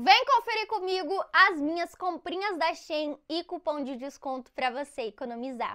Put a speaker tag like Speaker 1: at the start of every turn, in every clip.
Speaker 1: Vem conferir comigo as minhas comprinhas da Shein e cupom de desconto para você economizar.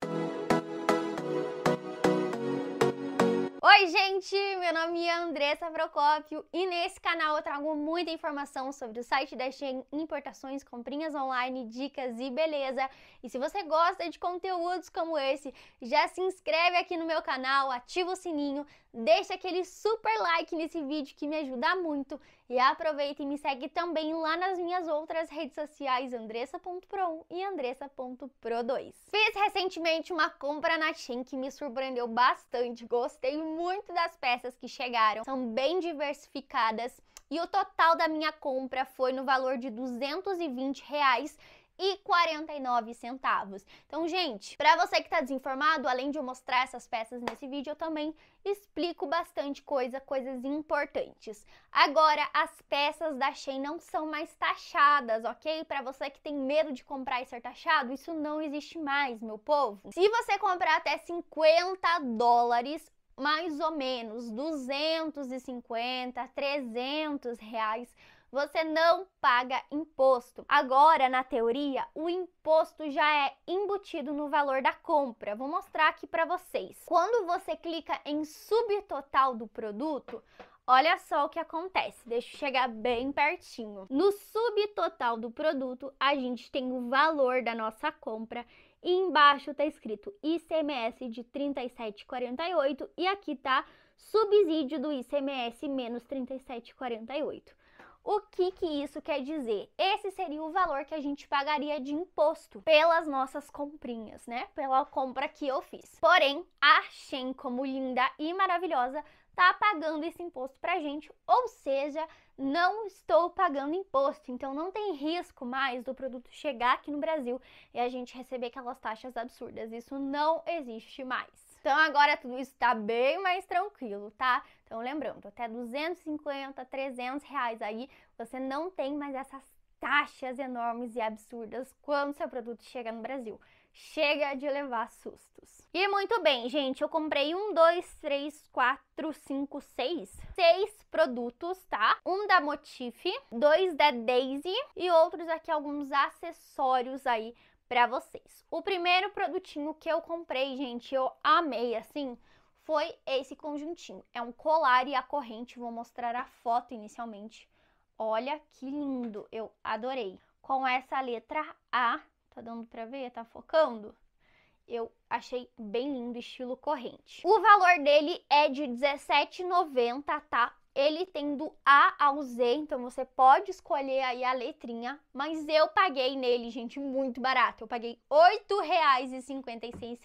Speaker 1: Oi, gente! Meu nome é Andressa Procópio e nesse canal eu trago muita informação sobre o site da Shein, importações, comprinhas online, dicas e beleza. E se você gosta de conteúdos como esse, já se inscreve aqui no meu canal, ativa o sininho, deixa aquele super like nesse vídeo que me ajuda muito e aproveita e me segue também lá nas minhas outras redes sociais andressa.pro1 e andressa.pro2. Fiz recentemente uma compra na Shein que me surpreendeu bastante, gostei muito das peças que chegaram, são bem diversificadas e o total da minha compra foi no valor de 220 reais e 49 centavos. Então, gente, para você que está desinformado, além de eu mostrar essas peças nesse vídeo, eu também explico bastante coisa, coisas importantes. Agora, as peças da Shein não são mais taxadas, ok? Para você que tem medo de comprar e ser taxado, isso não existe mais, meu povo. Se você comprar até 50 dólares, mais ou menos 250, 300 reais, você não paga imposto. Agora, na teoria, o imposto já é embutido no valor da compra. Vou mostrar aqui para vocês. Quando você clica em subtotal do produto, Olha só o que acontece, deixa eu chegar bem pertinho. No subtotal do produto, a gente tem o valor da nossa compra e embaixo está escrito ICMS de 37,48 e aqui está subsídio do ICMS menos 37,48. O que que isso quer dizer? Esse seria o valor que a gente pagaria de imposto pelas nossas comprinhas, né? Pela compra que eu fiz. Porém, a Shen, como linda e maravilhosa, tá pagando esse imposto pra gente, ou seja, não estou pagando imposto. Então não tem risco mais do produto chegar aqui no Brasil e a gente receber aquelas taxas absurdas. Isso não existe mais. Então agora tudo isso está bem mais tranquilo, tá? Então lembrando, até 250, 300 reais aí, você não tem mais essas taxas enormes e absurdas quando seu produto chega no Brasil. Chega de levar sustos. E muito bem, gente, eu comprei um, dois, três, quatro, cinco, seis. Seis produtos, tá? Um da Motif, dois da Daisy e outros aqui, alguns acessórios aí para vocês. O primeiro produtinho que eu comprei, gente, eu amei assim, foi esse conjuntinho. É um colar e a corrente, vou mostrar a foto inicialmente. Olha que lindo, eu adorei. Com essa letra A, tá dando para ver? Tá focando? eu achei bem lindo, estilo corrente. O valor dele é de R$17,90, tá? ele tendo A ao Z, então você pode escolher aí a letrinha, mas eu paguei nele, gente, muito barato. Eu paguei R$ 8,56.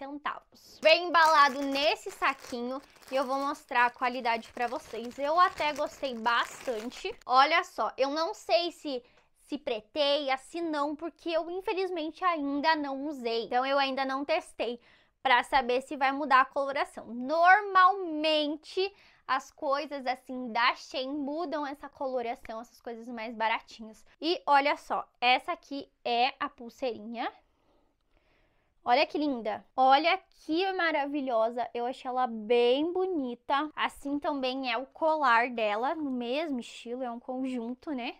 Speaker 1: Vem embalado nesse saquinho e eu vou mostrar a qualidade para vocês. Eu até gostei bastante. Olha só, eu não sei se se preteia, se não, porque eu infelizmente ainda não usei. Então eu ainda não testei para saber se vai mudar a coloração. Normalmente as coisas assim da Shein mudam essa coloração, essas coisas mais baratinhas. E olha só, essa aqui é a pulseirinha. Olha que linda. Olha que maravilhosa. Eu achei ela bem bonita. Assim também é o colar dela, no mesmo estilo, é um conjunto, né?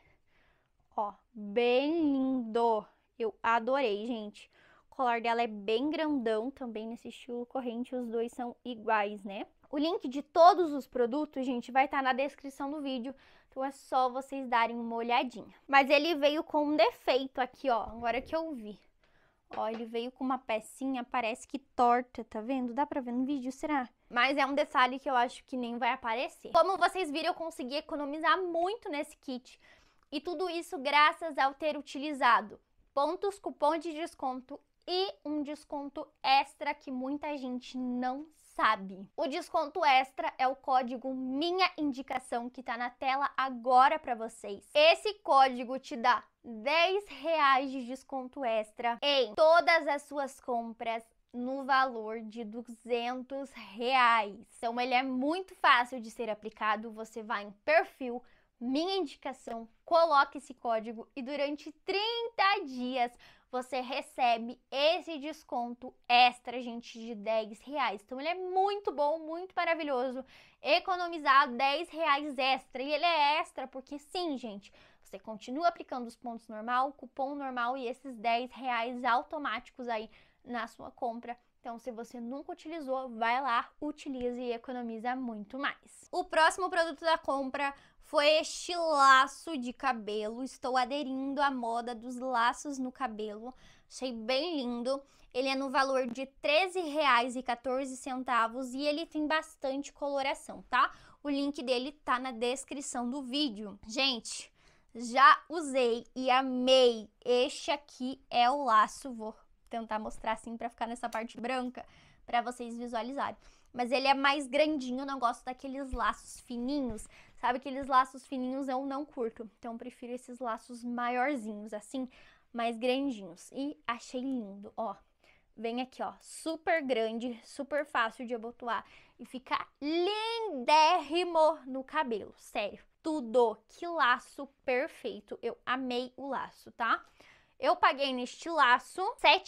Speaker 1: Ó, bem lindo. Eu adorei, gente. O colar dela é bem grandão também nesse estilo corrente, os dois são iguais, né? O link de todos os produtos, gente, vai estar tá na descrição do vídeo. Então é só vocês darem uma olhadinha. Mas ele veio com um defeito aqui, ó. Agora que eu vi. Ó, ele veio com uma pecinha, parece que torta, tá vendo? Dá pra ver no vídeo, será? Mas é um detalhe que eu acho que nem vai aparecer. Como vocês viram, eu consegui economizar muito nesse kit. E tudo isso graças ao ter utilizado pontos, cupom de desconto e um desconto extra que muita gente não sabe. O desconto extra é o código Minha Indicação que tá na tela agora para vocês. Esse código te dá 10 reais de desconto extra em todas as suas compras no valor de 200 reais. Então ele é muito fácil de ser aplicado, você vai em perfil, minha indicação, coloque esse código e durante 30 dias dias, você recebe esse desconto extra, gente, de 10 reais. Então ele é muito bom, muito maravilhoso. Economizar 10 reais extra. E ele é extra porque sim, gente, você continua aplicando os pontos normal, cupom normal e esses 10 reais automáticos aí na sua compra. Então, se você nunca utilizou, vai lá, utilize e economiza muito mais. O próximo produto da compra foi este laço de cabelo. Estou aderindo à moda dos laços no cabelo. Achei bem lindo. Ele é no valor de R$13,14 e ele tem bastante coloração, tá? O link dele tá na descrição do vídeo. Gente, já usei e amei. Este aqui é o laço. Vou tentar mostrar assim pra ficar nessa parte branca, pra vocês visualizarem. Mas ele é mais grandinho, não gosto daqueles laços fininhos. Sabe aqueles laços fininhos eu não curto, então prefiro esses laços maiorzinhos, assim, mais grandinhos. E achei lindo, ó. Vem aqui, ó, super grande, super fácil de abotoar e fica lindérrimo no cabelo, sério. Tudo, que laço perfeito, eu amei o laço, tá? Tá? Eu paguei neste laço R$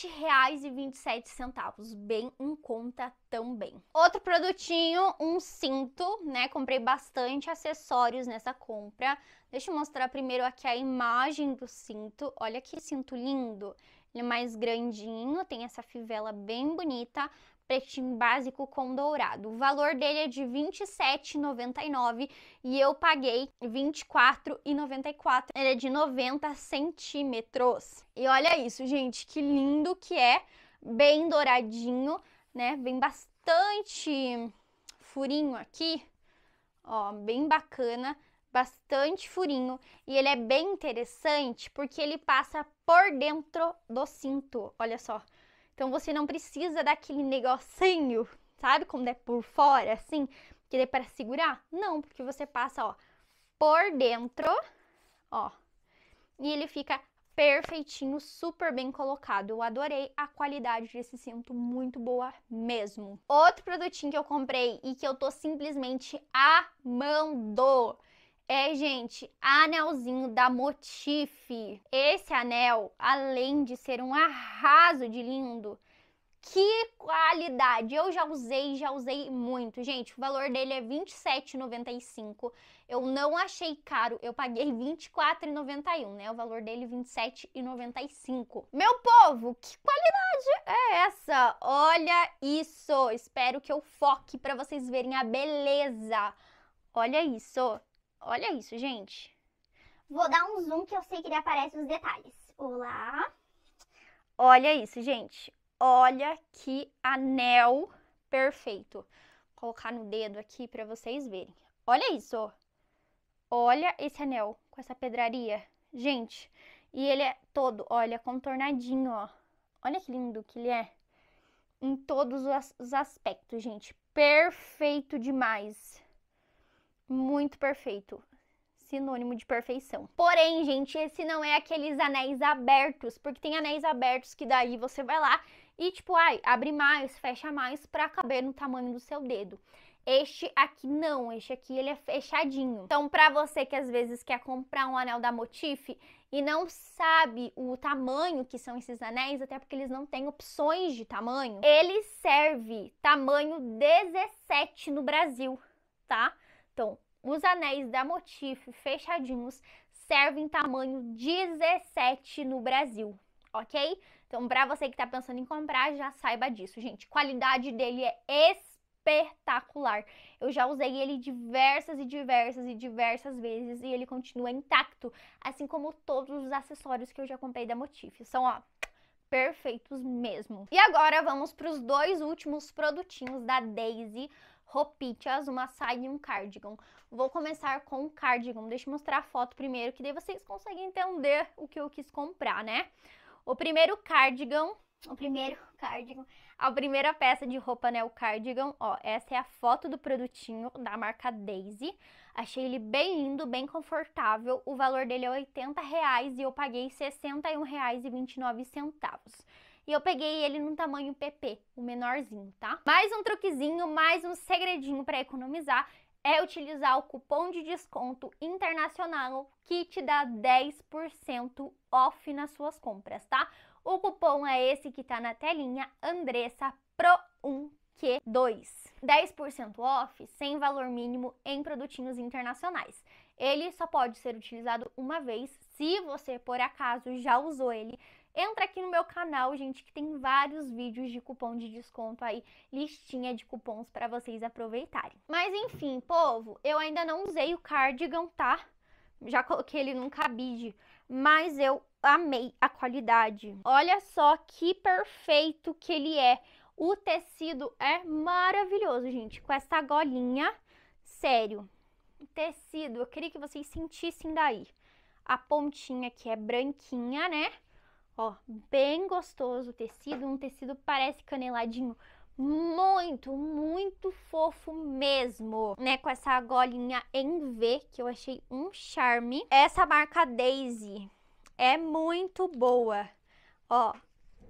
Speaker 1: 7,27, bem em conta também. Outro produtinho, um cinto, né? Comprei bastante acessórios nessa compra. Deixa eu mostrar primeiro aqui a imagem do cinto. Olha que cinto lindo! Ele é mais grandinho, tem essa fivela bem bonita pretinho básico com dourado. O valor dele é de R$ 27,99 e eu paguei R$ 24,94. Ele é de 90 centímetros. E olha isso, gente, que lindo que é, bem douradinho, né? Vem bastante furinho aqui, ó, bem bacana bastante furinho e ele é bem interessante porque ele passa por dentro do cinto. Olha só, então você não precisa daquele negocinho, sabe? Como é por fora, assim, que é para segurar. Não, porque você passa, ó, por dentro, ó. E ele fica perfeitinho, super bem colocado. Eu adorei a qualidade desse cinto, muito boa mesmo. Outro produtinho que eu comprei e que eu tô simplesmente amando é, gente, anelzinho da Motif. Esse anel, além de ser um arraso de lindo, que qualidade! Eu já usei, já usei muito. Gente, o valor dele é R$27,95. Eu não achei caro, eu paguei R$24,91, né? O valor dele é R$27,95. Meu povo, que qualidade é essa? Olha isso! Espero que eu foque para vocês verem a beleza. Olha isso! Olha isso, gente. Vou dar um zoom que eu sei que ele aparece os detalhes. Olá. Olha isso, gente. Olha que anel perfeito. Vou colocar no dedo aqui para vocês verem. Olha isso. Olha esse anel com essa pedraria. Gente, e ele é todo, olha, contornadinho, ó. Olha que lindo que ele é. Em todos os aspectos, gente. Perfeito demais muito perfeito. Sinônimo de perfeição. Porém, gente, esse não é aqueles anéis abertos, porque tem anéis abertos que daí você vai lá e, tipo, ai, abre mais, fecha mais para caber no tamanho do seu dedo. Este aqui não, este aqui ele é fechadinho. Então, para você que às vezes quer comprar um anel da Motif e não sabe o tamanho que são esses anéis, até porque eles não têm opções de tamanho, ele serve tamanho 17 no Brasil, tá? Então, os anéis da Motif fechadinhos servem tamanho 17 no Brasil, ok? Então, para você que está pensando em comprar, já saiba disso, gente. Qualidade dele é espetacular. Eu já usei ele diversas e diversas e diversas vezes e ele continua intacto, assim como todos os acessórios que eu já comprei da Motif. São, ó, perfeitos mesmo. E agora vamos para os dois últimos produtinhos da Daisy roupitas, uma saia e um cardigan. Vou começar com o cardigan, deixa eu mostrar a foto primeiro, que daí vocês conseguem entender o que eu quis comprar, né? O primeiro cardigan, o primeiro cardigan, a primeira peça de roupa, né, o cardigan, ó, essa é a foto do produtinho da marca Daisy. Achei ele bem lindo, bem confortável, o valor dele é R$80,00 reais, e eu paguei R$61,29. E eu peguei ele num tamanho PP, o menorzinho, tá? Mais um truquezinho, mais um segredinho para economizar é utilizar o cupom de desconto internacional que te dá 10% off nas suas compras, tá? O cupom é esse que tá na telinha, Andressa Pro 1 Q2. 10% off sem valor mínimo em produtinhos internacionais. Ele só pode ser utilizado uma vez se você por acaso já usou ele, entra aqui no meu canal, gente, que tem vários vídeos de cupom de desconto aí, listinha de cupons para vocês aproveitarem. Mas enfim, povo, eu ainda não usei o cardigan, tá? Já coloquei ele num cabide, mas eu amei a qualidade. Olha só que perfeito que ele é. O tecido é maravilhoso, gente, com essa golinha, sério. O tecido, eu queria que vocês sentissem daí a pontinha que é branquinha, né? Ó, bem gostoso o tecido, um tecido parece caneladinho, muito, muito fofo mesmo, né? Com essa golinha em V, que eu achei um charme. Essa marca Daisy é muito boa, ó.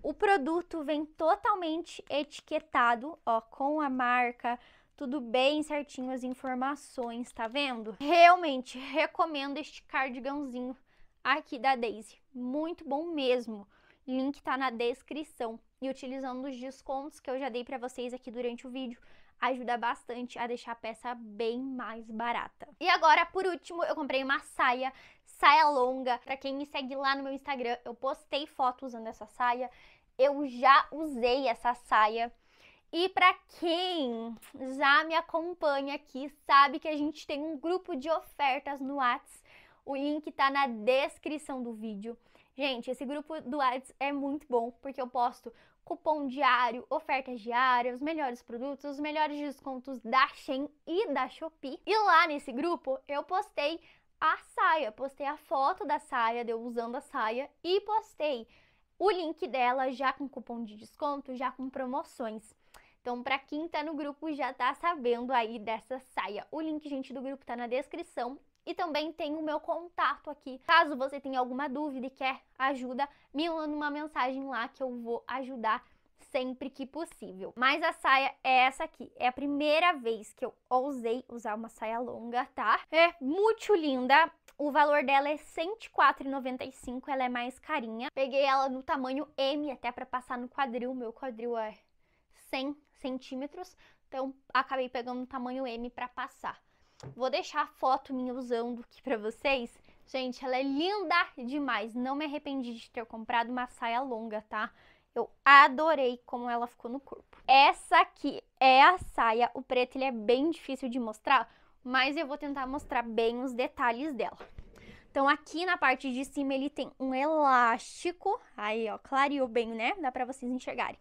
Speaker 1: O produto vem totalmente etiquetado, ó, com a marca, tudo bem certinho as informações, tá vendo? Realmente recomendo este cardiganzinho aqui da Daisy, muito bom mesmo. Link tá na descrição. E utilizando os descontos que eu já dei para vocês aqui durante o vídeo, ajuda bastante a deixar a peça bem mais barata. E agora, por último, eu comprei uma saia, saia longa. Para quem me segue lá no meu Instagram, eu postei foto usando essa saia. Eu já usei essa saia e para quem já me acompanha aqui, sabe que a gente tem um grupo de ofertas no Whats. O link está na descrição do vídeo. Gente, esse grupo do Whats é muito bom, porque eu posto cupom diário, ofertas diárias, os melhores produtos, os melhores descontos da Shein e da Shopee. E lá nesse grupo eu postei a saia, postei a foto da saia, deu de usando a saia e postei o link dela já com cupom de desconto, já com promoções. Então, para quem tá no grupo já tá sabendo aí dessa saia. O link, gente, do grupo tá na descrição. E também tem o meu contato aqui. Caso você tenha alguma dúvida e quer ajuda, me manda uma mensagem lá que eu vou ajudar sempre que possível. Mas a saia é essa aqui. É a primeira vez que eu ousei usar uma saia longa, tá? É muito linda. O valor dela é R$ 104,95, ela é mais carinha. Peguei ela no tamanho M, até para passar no quadril. Meu quadril é 100 centímetros, então acabei pegando o tamanho M para passar. Vou deixar a foto minha usando aqui para vocês. Gente, ela é linda demais, não me arrependi de ter comprado uma saia longa, tá? Eu adorei como ela ficou no corpo. Essa aqui é a saia, o preto ele é bem difícil de mostrar, mas eu vou tentar mostrar bem os detalhes dela. Então aqui na parte de cima ele tem um elástico, aí ó, clareou bem, né? Dá para vocês enxergarem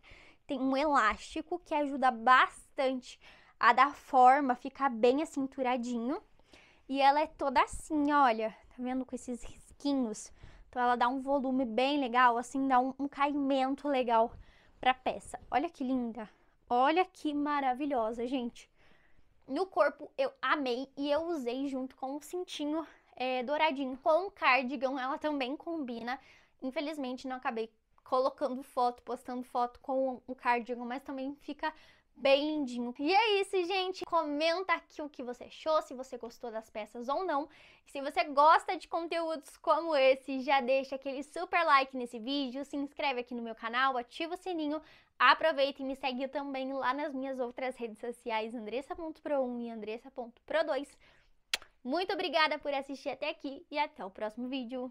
Speaker 1: tem um elástico que ajuda bastante a dar forma, ficar bem acinturadinho. E ela é toda assim, olha, tá vendo com esses risquinhos? Então ela dá um volume bem legal, assim, dá um, um caimento legal pra peça. Olha que linda, olha que maravilhosa, gente. No corpo eu amei e eu usei junto com um cintinho é, douradinho. Com o cardigan ela também combina, infelizmente não acabei colocando foto, postando foto com o cardigan, mas também fica bem lindinho. E é isso, gente. Comenta aqui o que você achou, se você gostou das peças ou não. E se você gosta de conteúdos como esse, já deixa aquele super like nesse vídeo, se inscreve aqui no meu canal, ativa o sininho, aproveita e me segue também lá nas minhas outras redes sociais, andressa.pro1 e andressa.pro2. Muito obrigada por assistir até aqui e até o próximo vídeo.